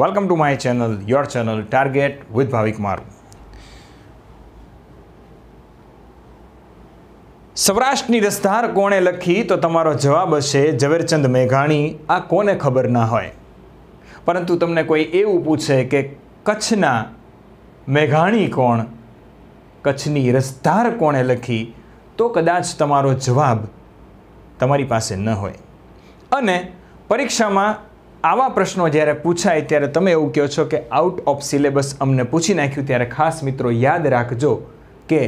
welcome to my channel your channel target with Bhavik Maru સૌરાષ્ટ્રની રસધાર કોણે લખી તો તમારો જવાબ હશે ઝવેરચંદ મેઘાણી આ કોને ખબર ના હોય પરંતુ તમને કોઈ એવું પૂછે કે કચ્છના મેઘાણી કોણ કચ્છની રસધાર કોણે લખી તો કદાચ તમારો જવાબ તમારી પાસે ન હોય અને પરીક્ષામાં આવા પ્રશ્નો જ્યારે પૂછાય ત્યારે તમે એવું કહો છો કે આઉટ ઓફ સિલેબસ અમને પૂછી નાખ્યું ત્યારે ખાસ મિત્રો યાદ રાખજો કે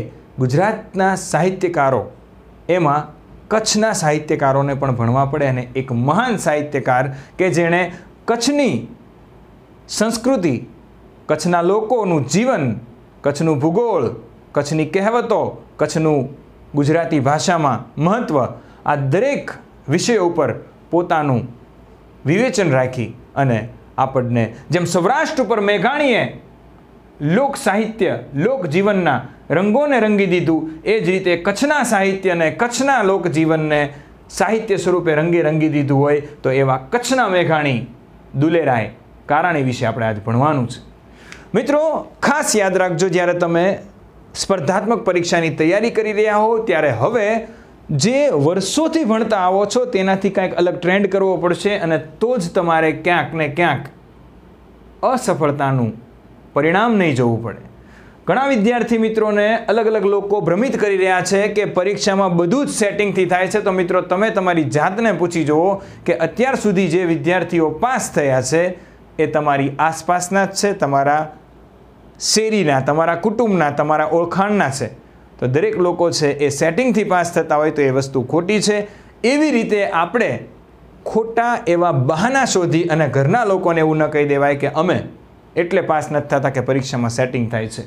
ગુજરાતના સાહિત્યકારો એમાં કચ્છના સાહિત્યકારોને પણ ભણવા પડે અને એક મહાન સાહિત્યકાર કે જેણે કચ્છની સંસ્કૃતિ કચ્છના લોકોનું જીવન કચ્છનું ભૂગોળ કચ્છની કહેવતો કચ્છનું ગુજરાતી ભાષામાં મહત્ત્વ આ દરેક વિષય ઉપર પોતાનું વિવેચન રાખી અને આપણને જેમ સૌરાષ્ટ્ર ઉપર મેઘાણીએ લોક સાહિત્ય લોકજીવનના રંગોને રંગી દીધું એ જ રીતે કચ્છના સાહિત્યને કચ્છના લોકજીવનને સાહિત્ય સ્વરૂપે રંગી રંગી દીધું હોય તો એવા કચ્છના મેઘાણી દુલેરાય એ વિશે આપણે આજ ભણવાનું છે મિત્રો ખાસ યાદ રાખજો જ્યારે તમે સ્પર્ધાત્મક પરીક્ષાની તૈયારી કરી રહ્યા હો ત્યારે હવે જે વર્ષોથી ભણતા આવો છો તેનાથી કાંઈક અલગ ટ્રેન્ડ કરવો પડશે અને તો જ તમારે ક્યાંક ને ક્યાંક અસફળતાનું પરિણામ નહીં જોવું પડે ઘણા વિદ્યાર્થી મિત્રોને અલગ અલગ લોકો ભ્રમિત કરી રહ્યા છે કે પરીક્ષામાં બધું જ સેટિંગથી થાય છે તો મિત્રો તમે તમારી જાતને પૂછી જુઓ કે અત્યાર સુધી જે વિદ્યાર્થીઓ પાસ થયા છે એ તમારી આસપાસના જ છે તમારા શેરીના તમારા કુટુંબના તમારા ઓળખાણના છે તો દરેક લોકો છે એ સેટિંગથી પાસ થતા હોય તો એ વસ્તુ ખોટી છે એવી રીતે આપણે ખોટા એવા બહાના શોધી અને ઘરના લોકોને એવું ન કહી દેવાય કે અમે એટલે પાસ નથી થતા કે પરીક્ષામાં સેટિંગ થાય છે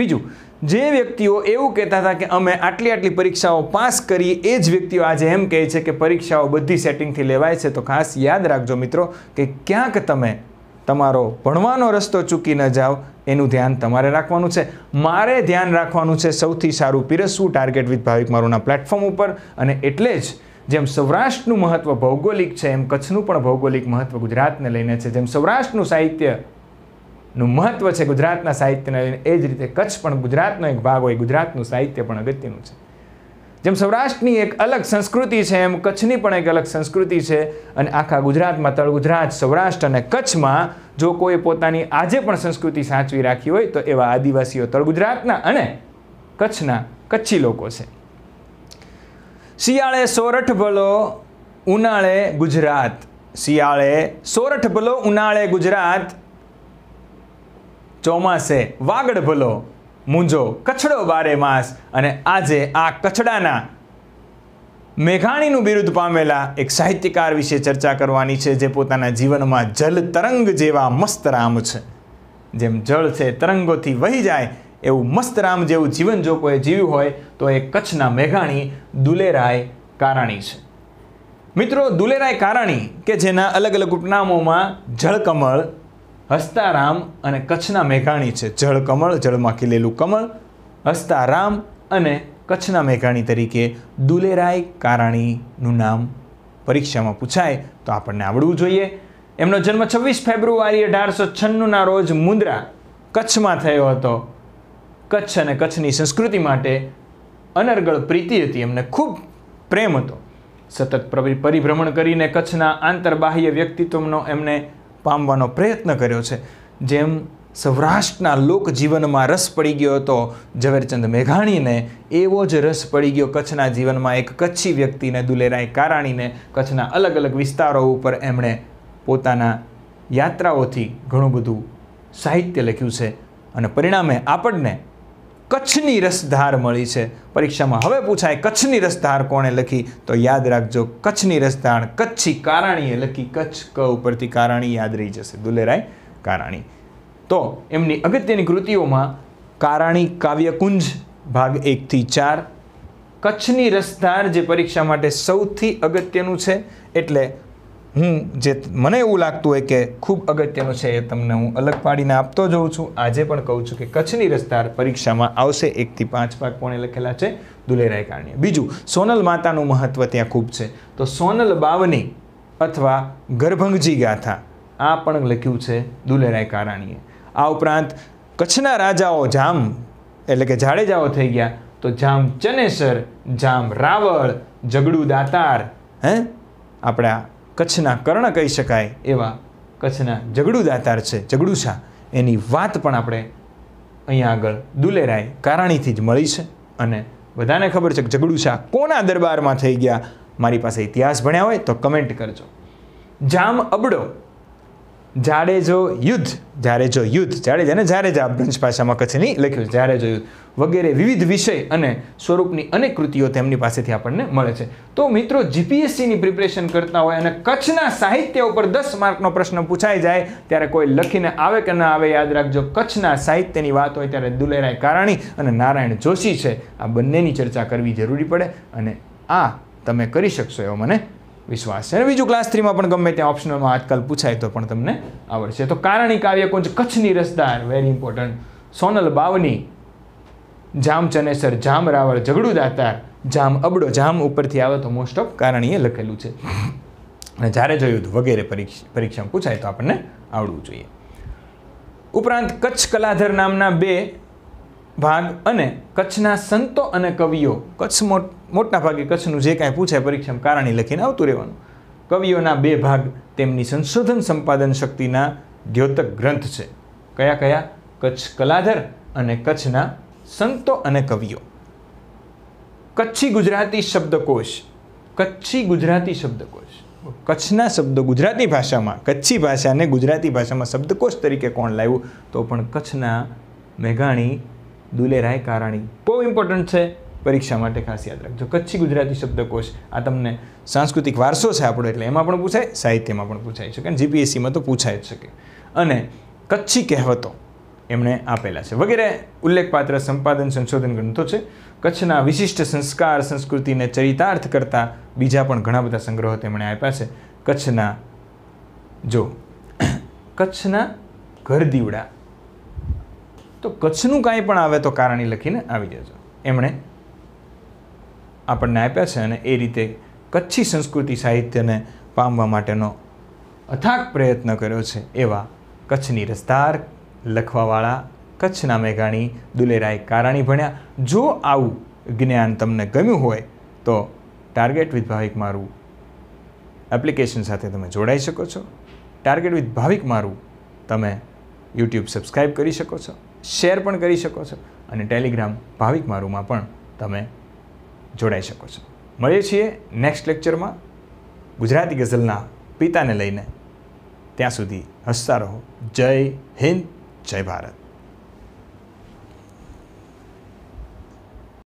બીજું જે વ્યક્તિઓ એવું કહેતા હતા કે અમે આટલી આટલી પરીક્ષાઓ પાસ કરી એ જ વ્યક્તિઓ આજે એમ કહે છે કે પરીક્ષાઓ બધી સેટિંગથી લેવાય છે તો ખાસ યાદ રાખજો મિત્રો કે ક્યાંક તમે તમારો ભણવાનો રસ્તો ચૂકી ન જાઓ એનું ધ્યાન તમારે રાખવાનું છે મારે ધ્યાન રાખવાનું છે સૌથી સારું પીરસવું ટાર્ગેટ વિથ ભાવિક મારુંના પ્લેટફોર્મ ઉપર અને એટલે જ જેમ સૌરાષ્ટ્રનું મહત્ત્વ ભૌગોલિક છે એમ કચ્છનું પણ ભૌગોલિક મહત્ત્વ ગુજરાતને લઈને છે જેમ સૌરાષ્ટ્રનું સાહિત્યનું મહત્ત્વ છે ગુજરાતના સાહિત્યને લઈને એ જ રીતે કચ્છ પણ ગુજરાતનો એક ભાગ હોય ગુજરાતનું સાહિત્ય પણ અગત્યનું છે જેમ સૌરાષ્ટ્રની એક અલગ સંસ્કૃતિ છે એમ કચ્છની પણ એક અલગ સંસ્કૃતિ છે અને આખા ગુજરાતમાં તળ ગુજરાત સૌરાષ્ટ્ર અને કચ્છમાં જો કોઈ પોતાની આજે પણ સંસ્કૃતિ સાચવી રાખી હોય તો એવા આદિવાસીઓ તળ ગુજરાતના અને કચ્છના કચ્છી લોકો છે શિયાળે સોરઠ ભલો ઉનાળે ગુજરાત શિયાળે સોરઠ ભલો ઉનાળે ગુજરાત ચોમાસે વાગડ ભલો મૂંઝો કચડો બારે માસ અને આજે આ કચડાના મેઘાણીનું બિરુદ પામેલા એક સાહિત્યકાર વિશે ચર્ચા કરવાની છે જે પોતાના જીવનમાં જલ તરંગ જેવા મસ્ત રામ છે જેમ જળ છે તરંગોથી વહી જાય એવું મસ્ત રામ જેવું જીવન જો કોઈ જીવ્યું હોય તો એ કચ્છના મેઘાણી દુલેરાય કારાણી છે મિત્રો દુલેરાય કારાણી કે જેના અલગ અલગ ઉપનામોમાં જળકમળ હસ્તારામ અને કચ્છના મેઘાણી છે જળ કમળ જળમાં ખીલેલું કમળ હસ્તારામ અને કચ્છના મેઘાણી તરીકે દુલેરાય કારાણીનું નામ પરીક્ષામાં પૂછાય તો આપણને આવડવું જોઈએ એમનો જન્મ છવ્વીસ ફેબ્રુઆરી અઢારસો છન્નુંના રોજ મુંદ્રા કચ્છમાં થયો હતો કચ્છ અને કચ્છની સંસ્કૃતિ માટે અનર્ગળ પ્રીતિ હતી એમને ખૂબ પ્રેમ હતો સતત પરિભ્રમણ કરીને કચ્છના આંતરબાહ્ય વ્યક્તિત્વનો એમને પામવાનો પ્રયત્ન કર્યો છે જેમ સૌરાષ્ટ્રના લોકજીવનમાં રસ પડી ગયો હતો ઝવેરચંદ મેઘાણીને એવો જ રસ પડી ગયો કચ્છના જીવનમાં એક કચ્છી વ્યક્તિને દુલેરાય કારાણીને કચ્છના અલગ અલગ વિસ્તારો ઉપર એમણે પોતાના યાત્રાઓથી ઘણું બધું સાહિત્ય લખ્યું છે અને પરિણામે આપણને કચ્છની રસધાર મળી છે પરીક્ષામાં હવે પૂછાય કચ્છની રસધાર કોણે લખી તો યાદ રાખજો કચ્છની રસધાર કચ્છી કારાણીએ લખી કચ્છ ક ઉપરથી કારાણી યાદ રહી જશે દુલેરાય કારાણી તો એમની અગત્યની કૃતિઓમાં કારાણી કાવ્યકુંજ ભાગ એકથી ચાર કચ્છની રસધાર જે પરીક્ષા માટે સૌથી અગત્યનું છે એટલે હું જે મને એવું લાગતું હોય કે ખૂબ અગત્યનું છે એ તમને હું અલગ પાડીને આપતો જઉં છું આજે પણ કહું છું કે કચ્છની રસ્તાર પરીક્ષામાં આવશે એકથી પાંચ પાક કોણે લખેલા છે દુલેરાય કારણે બીજું સોનલ માતાનું મહત્ત્વ ત્યાં ખૂબ છે તો સોનલ બાવની અથવા ગર્ભંગજી ગાથા આ પણ લખ્યું છે દુલેરાય કારાણીએ આ ઉપરાંત કચ્છના રાજાઓ જામ એટલે કે જાડેજાઓ થઈ ગયા તો જામ ચનેસર જામ રાવળ જગડુ દાતાર હે આપણા કચ્છના કર્ણ કહી શકાય એવા કચ્છના ઝઘડુ દાતાર છે ઝઘડુશા એની વાત પણ આપણે અહીંયા આગળ દુલેરાય કારાણીથી જ મળી છે અને બધાને ખબર છે કે ઝઘડુ કોના દરબારમાં થઈ ગયા મારી પાસે ઇતિહાસ ભણ્યા હોય તો કમેન્ટ કરજો જામ અબડો જો યુદ્ધ જ્યારે જો યુદ્ધ જ્યારે જાડેજાને જાડેજા બ્રંશ ભાષામાં કચ્છની લખ્યું જ્યારે જાડેજો યુદ્ધ વગેરે વિવિધ વિષય અને સ્વરૂપની અનેક કૃતિઓ તેમની પાસેથી આપણને મળે છે તો મિત્રો જીપીએસસીની પ્રિપરેશન કરતા હોય અને કચ્છના સાહિત્ય ઉપર દસ માર્કનો પ્રશ્ન પૂછાઈ જાય ત્યારે કોઈ લખીને આવે કે ના આવે યાદ રાખજો કચ્છના સાહિત્યની વાત હોય ત્યારે દુલેરાય કારાણી અને નારાયણ જોશી છે આ બંનેની ચર્ચા કરવી જરૂરી પડે અને આ તમે કરી શકશો એવો મને વિશ્વાસ છે અને બીજું ક્લાસ થ્રીમાં પણ ગમે ત્યાં ઓપ્શનલમાં આજકાલ પૂછાય તો પણ તમને આવડશે તો કારણી કાવ્યકુંજ કચ્છની રસદાર વેરી ઇમ્પોર્ટન્ટ સોનલ બાવની જામ ચનેસર જામ રાવળ ઝઘડું દાતાર જામ અબડો જામ ઉપરથી આવે તો મોસ્ટ ઓફ કારણીએ લખેલું છે અને જ્યારે જોયું વગેરે પરીક્ષા પૂછાય તો આપણને આવડવું જોઈએ ઉપરાંત કચ્છ કલાધર નામના બે ભાગ અને કચ્છના સંતો અને કવિઓ કચ્છ મોટા ભાગે કચ્છનું જે કાંઈ પૂછાય પરીક્ષામાં કારણે લખીને આવતું રહેવાનું કવિઓના બે ભાગ તેમની સંશોધન સંપાદન શક્તિના દ્યોતક ગ્રંથ છે કયા કયા કચ્છ કલાધર અને કચ્છના સંતો અને કવિઓ કચ્છી ગુજરાતી શબ્દકોશ કચ્છી ગુજરાતી શબ્દકોશ કચ્છના શબ્દો ગુજરાતી ભાષામાં કચ્છી ભાષાને ગુજરાતી ભાષામાં શબ્દકોશ તરીકે કોણ લાવ્યું તો પણ કચ્છના મેઘાણી દુલેરાય કારાણી બહુ ઇમ્પોર્ટન્ટ છે પરીક્ષા માટે ખાસ યાદ રાખજો કચ્છી ગુજરાતી શબ્દકોશ આ તમને સાંસ્કૃતિક વારસો છે આપણો એટલે એમાં પણ પૂછાય સાહિત્યમાં પણ પૂછાય શકે અને જીપીએસસીમાં તો પૂછાય જ શકે અને કચ્છી કહેવતો એમણે આપેલા છે વગેરે ઉલ્લેખપાત્ર સંપાદન સંશોધન ગ્રંથો છે કચ્છના વિશિષ્ટ સંસ્કાર સંસ્કૃતિને ચરિતાર્થ કરતા બીજા પણ ઘણા બધા સંગ્રહો તેમણે આપ્યા છે કચ્છના જો કચ્છના ઘર દીવડા તો કચ્છનું કાંઈ પણ આવે તો કારણી લખીને આવી જજો એમણે આપણને આપ્યા છે અને એ રીતે કચ્છી સંસ્કૃતિ સાહિત્યને પામવા માટેનો અથાગ પ્રયત્ન કર્યો છે એવા કચ્છની રસદાર લખવાવાળા કચ્છના મેઘાણી દુલેરાય કારાણી ભણ્યા જો આવું જ્ઞાન તમને ગમ્યું હોય તો ટાર્ગેટ વિથ ભાવિક મારું એપ્લિકેશન સાથે તમે જોડાઈ શકો છો ટાર્ગેટ વિથ ભાવિક મારું તમે યુટ્યુબ સબસ્ક્રાઈબ કરી શકો છો શેર પણ કરી શકો છો અને ટેલિગ્રામ ભાવિક મારુંમાં પણ તમે જોડાઈ શકો છો મળીએ છીએ નેક્સ્ટ લેક્ચરમાં ગુજરાતી ગઝલના પિતાને લઈને ત્યાં સુધી હસતા રહો જય હિન્દ जय भारत